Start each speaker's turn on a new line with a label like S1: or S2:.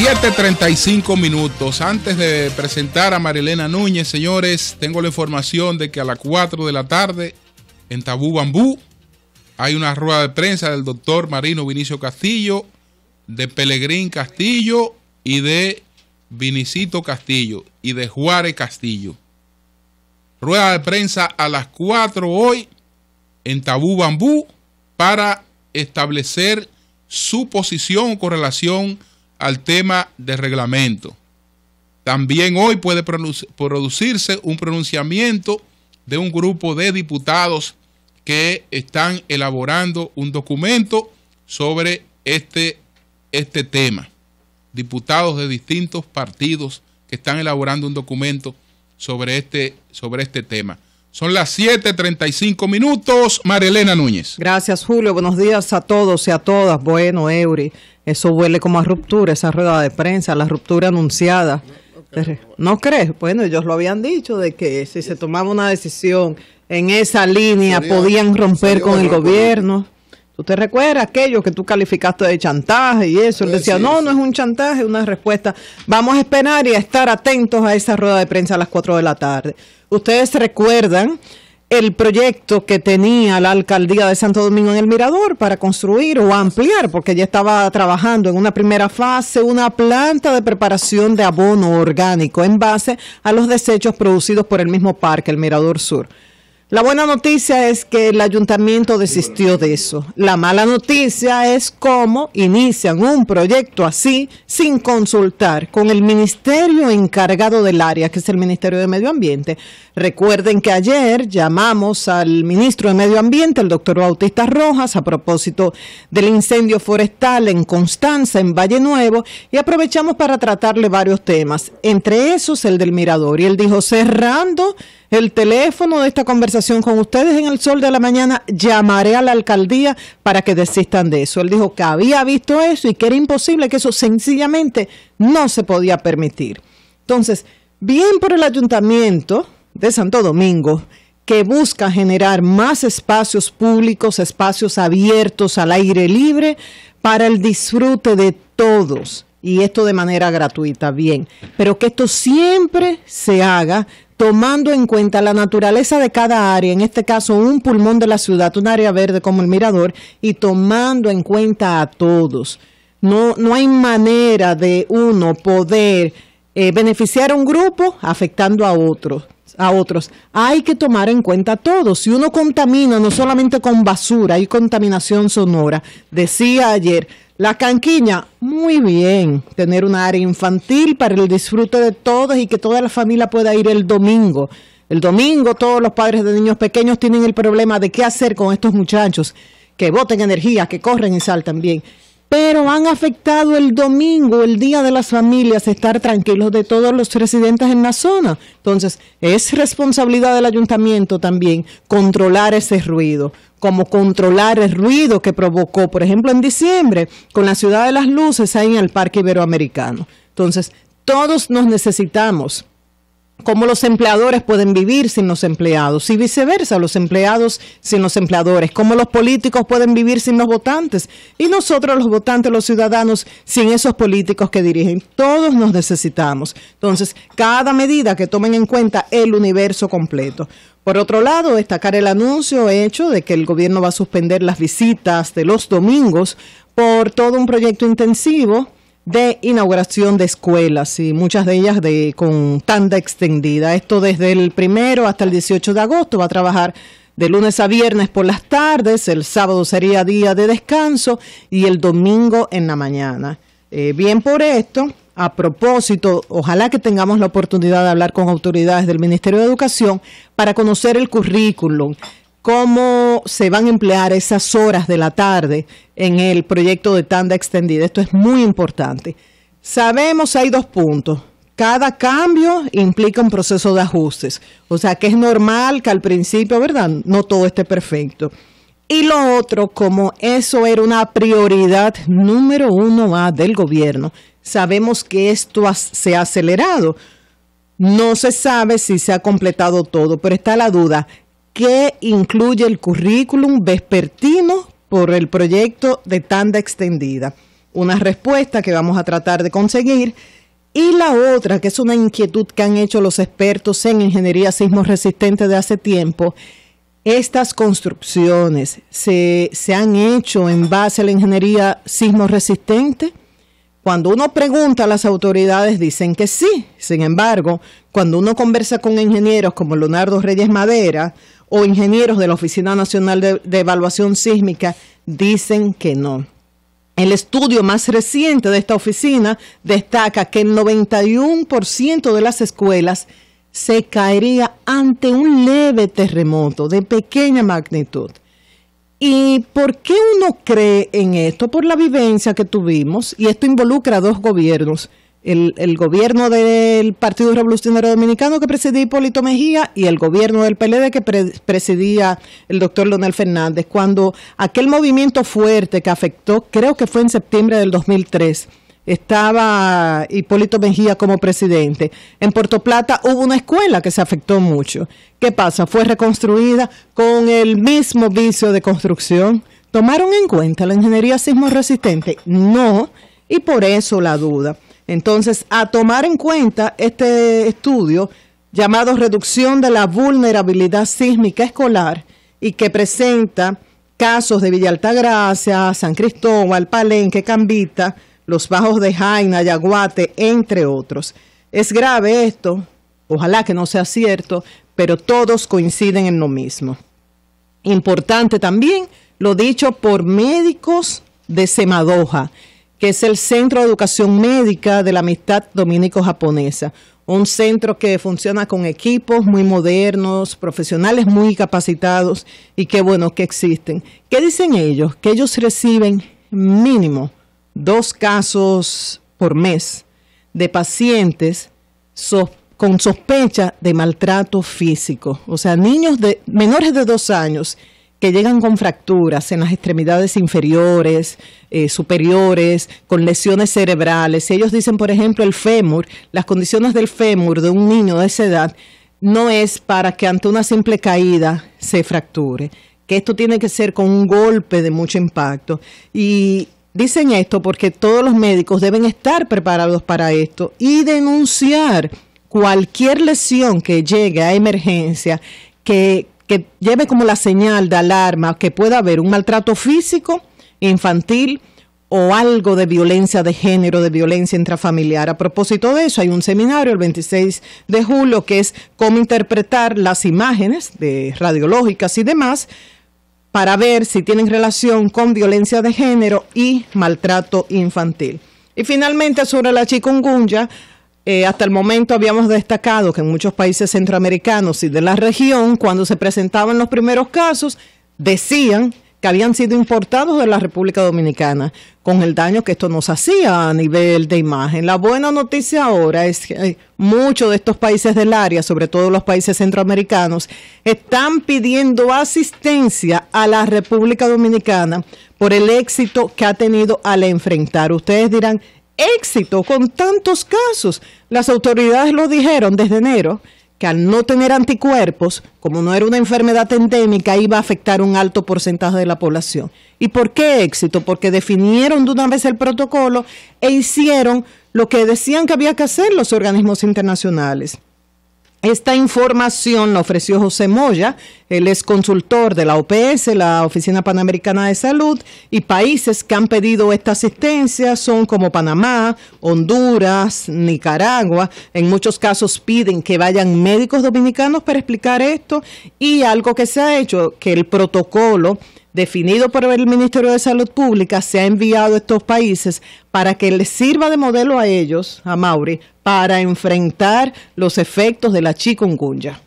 S1: 7.35 minutos. Antes de presentar a Marilena Núñez, señores, tengo la información de que a las 4 de la tarde en Tabú Bambú hay una rueda de prensa del doctor Marino Vinicio Castillo, de Pelegrín Castillo y de Vinicito Castillo y de Juárez Castillo. Rueda de prensa a las 4 hoy en Tabú Bambú para establecer su posición con relación al tema de reglamento. También hoy puede producirse un pronunciamiento de un grupo de diputados que están elaborando un documento sobre este, este tema. Diputados de distintos partidos que están elaborando un documento sobre este, sobre este tema. Son las 7:35 minutos. Marilena Núñez. Gracias,
S2: Julio. Buenos días a todos y a todas. Bueno, Eury, eso huele como a ruptura, esa rueda de prensa, la ruptura anunciada. No, crees? Bueno, ellos lo habían dicho de que si se tomaba una decisión en esa línea podían romper con el gobierno. ¿Tú te recuerdas aquello que tú calificaste de chantaje y eso? Él decía, no, no es un chantaje, es una respuesta. Vamos a esperar y a estar atentos a esa rueda de prensa a las 4 de la tarde. Ustedes recuerdan el proyecto que tenía la alcaldía de Santo Domingo en el Mirador para construir o ampliar, porque ya estaba trabajando en una primera fase, una planta de preparación de abono orgánico en base a los desechos producidos por el mismo parque, el Mirador Sur. La buena noticia es que el ayuntamiento desistió de eso. La mala noticia es cómo inician un proyecto así sin consultar con el ministerio encargado del área, que es el Ministerio de Medio Ambiente. Recuerden que ayer llamamos al ministro de Medio Ambiente, el doctor Bautista Rojas, a propósito del incendio forestal en Constanza, en Valle Nuevo, y aprovechamos para tratarle varios temas, entre esos el del mirador. Y él dijo, cerrando el teléfono de esta conversación, con ustedes en el sol de la mañana, llamaré a la alcaldía para que desistan de eso. Él dijo que había visto eso y que era imposible, que eso sencillamente no se podía permitir. Entonces, bien por el ayuntamiento de Santo Domingo, que busca generar más espacios públicos, espacios abiertos al aire libre para el disfrute de todos y esto de manera gratuita, bien, pero que esto siempre se haga tomando en cuenta la naturaleza de cada área, en este caso un pulmón de la ciudad, un área verde como el mirador, y tomando en cuenta a todos. No, no hay manera de uno poder eh, beneficiar a un grupo afectando a otros a otros. Hay que tomar en cuenta a todos. Si uno contamina, no solamente con basura, hay contaminación sonora. Decía ayer, la canquiña, muy bien, tener una área infantil para el disfrute de todos y que toda la familia pueda ir el domingo. El domingo todos los padres de niños pequeños tienen el problema de qué hacer con estos muchachos que boten energía, que corren y saltan bien pero han afectado el domingo, el Día de las Familias, estar tranquilos de todos los residentes en la zona. Entonces, es responsabilidad del ayuntamiento también controlar ese ruido, como controlar el ruido que provocó, por ejemplo, en diciembre, con la Ciudad de las Luces ahí en el Parque Iberoamericano. Entonces, todos nos necesitamos cómo los empleadores pueden vivir sin los empleados y viceversa, los empleados sin los empleadores, cómo los políticos pueden vivir sin los votantes y nosotros los votantes, los ciudadanos, sin esos políticos que dirigen. Todos nos necesitamos. Entonces, cada medida que tomen en cuenta el universo completo. Por otro lado, destacar el anuncio hecho de que el gobierno va a suspender las visitas de los domingos por todo un proyecto intensivo de inauguración de escuelas y muchas de ellas de, con tanda extendida. Esto desde el primero hasta el 18 de agosto va a trabajar de lunes a viernes por las tardes, el sábado sería día de descanso y el domingo en la mañana. Eh, bien por esto, a propósito, ojalá que tengamos la oportunidad de hablar con autoridades del Ministerio de Educación para conocer el currículum, cómo se van a emplear esas horas de la tarde en el proyecto de tanda extendida. Esto es muy importante. Sabemos, hay dos puntos. Cada cambio implica un proceso de ajustes. O sea que es normal que al principio, ¿verdad? No todo esté perfecto. Y lo otro, como eso era una prioridad número uno A del gobierno, sabemos que esto se ha acelerado. No se sabe si se ha completado todo, pero está la duda. ¿Qué incluye el currículum vespertino por el proyecto de tanda extendida. Una respuesta que vamos a tratar de conseguir. Y la otra, que es una inquietud que han hecho los expertos en ingeniería sismo resistente de hace tiempo, estas construcciones se, se han hecho en base a la ingeniería sismo resistente. Cuando uno pregunta a las autoridades dicen que sí. Sin embargo, cuando uno conversa con ingenieros como Leonardo Reyes Madera o ingenieros de la Oficina Nacional de, Evaluación Sísmica, dicen que no. El estudio más reciente de esta oficina destaca que el 91% de las escuelas se caería ante un leve terremoto de pequeña magnitud. ¿Y por qué uno cree en esto? Por la vivencia que tuvimos, y esto involucra a dos gobiernos. El, el, gobierno del Partido Revolucionario Dominicano que presidía Hipólito Mejía y el gobierno del PLD que presidía el doctor Leonel Fernández, cuando aquel movimiento fuerte que afectó, creo que fue en septiembre del 2003, estaba Hipólito Mejía como presidente, en Puerto Plata hubo una escuela que se afectó mucho. ¿Qué pasa? Fue reconstruida con el mismo vicio de construcción. ¿Tomaron en cuenta la ingeniería sismo resistente? No, y por eso la duda. Entonces, a tomar en cuenta este estudio llamado Reducción de la Vulnerabilidad Sísmica Escolar y que presenta casos de Villa Altagracia, San Cristóbal, Palenque, Cambita, los Bajos de Jaina, Yaguate, entre otros. Es grave esto, ojalá que no sea cierto, pero todos coinciden en lo mismo. Importante también lo dicho por médicos de Semadoja, que es el Centro de Educación Médica de la Amistad Dominico-Japonesa, un centro que funciona con equipos muy modernos, profesionales muy capacitados y qué bueno que existen. ¿Qué dicen ellos? Que ellos reciben mínimo dos casos por mes de pacientes con sospecha de maltrato físico. O sea, niños de menores de dos años que llegan con fracturas en las extremidades inferiores, eh, superiores, con lesiones cerebrales. ellos dicen, por ejemplo, el fémur, las condiciones del fémur de un niño de esa edad no es para que ante una simple caída se fracture, que esto tiene que ser con un golpe de mucho impacto. Y Dicen esto porque todos los médicos deben estar preparados para esto y denunciar cualquier lesión que llegue a emergencia que, que lleve como la señal de alarma que pueda haber un maltrato físico, infantil, o algo de violencia de género, de violencia intrafamiliar. A propósito de eso, hay un seminario el 26 de julio que es cómo interpretar las imágenes de radiológicas y demás para ver si tienen relación con violencia de género y maltrato infantil. Y finalmente, sobre la chikungunya, eh, hasta el momento habíamos destacado que en muchos países centroamericanos y de la región, cuando se presentaban los primeros casos, decían que habían sido importados de la República Dominicana, con el daño que esto nos hacía a nivel de imagen. La buena noticia ahora es que eh, muchos de estos países del área, sobre todo los países centroamericanos, están pidiendo asistencia a la República Dominicana por el éxito que ha tenido al enfrentar. Ustedes dirán, éxito con tantos casos. Las autoridades lo dijeron desde enero que al no tener anticuerpos, como no era una enfermedad endémica, iba a afectar un alto porcentaje de la población. ¿Y por qué éxito? Porque definieron de una vez el protocolo e hicieron lo que decían que había que hacer los organismos internacionales. Esta información la ofreció José Moya, él es consultor de la OPS, la Oficina Panamericana de Salud, y países que han pedido esta asistencia son como Panamá, Honduras, Nicaragua. En muchos casos piden que vayan médicos dominicanos para explicar esto y algo que se ha hecho, que el protocolo definido por el Ministerio de Salud Pública, se ha enviado a estos países para que les sirva de modelo a ellos, a Mauri, para enfrentar los efectos de la chikungunya.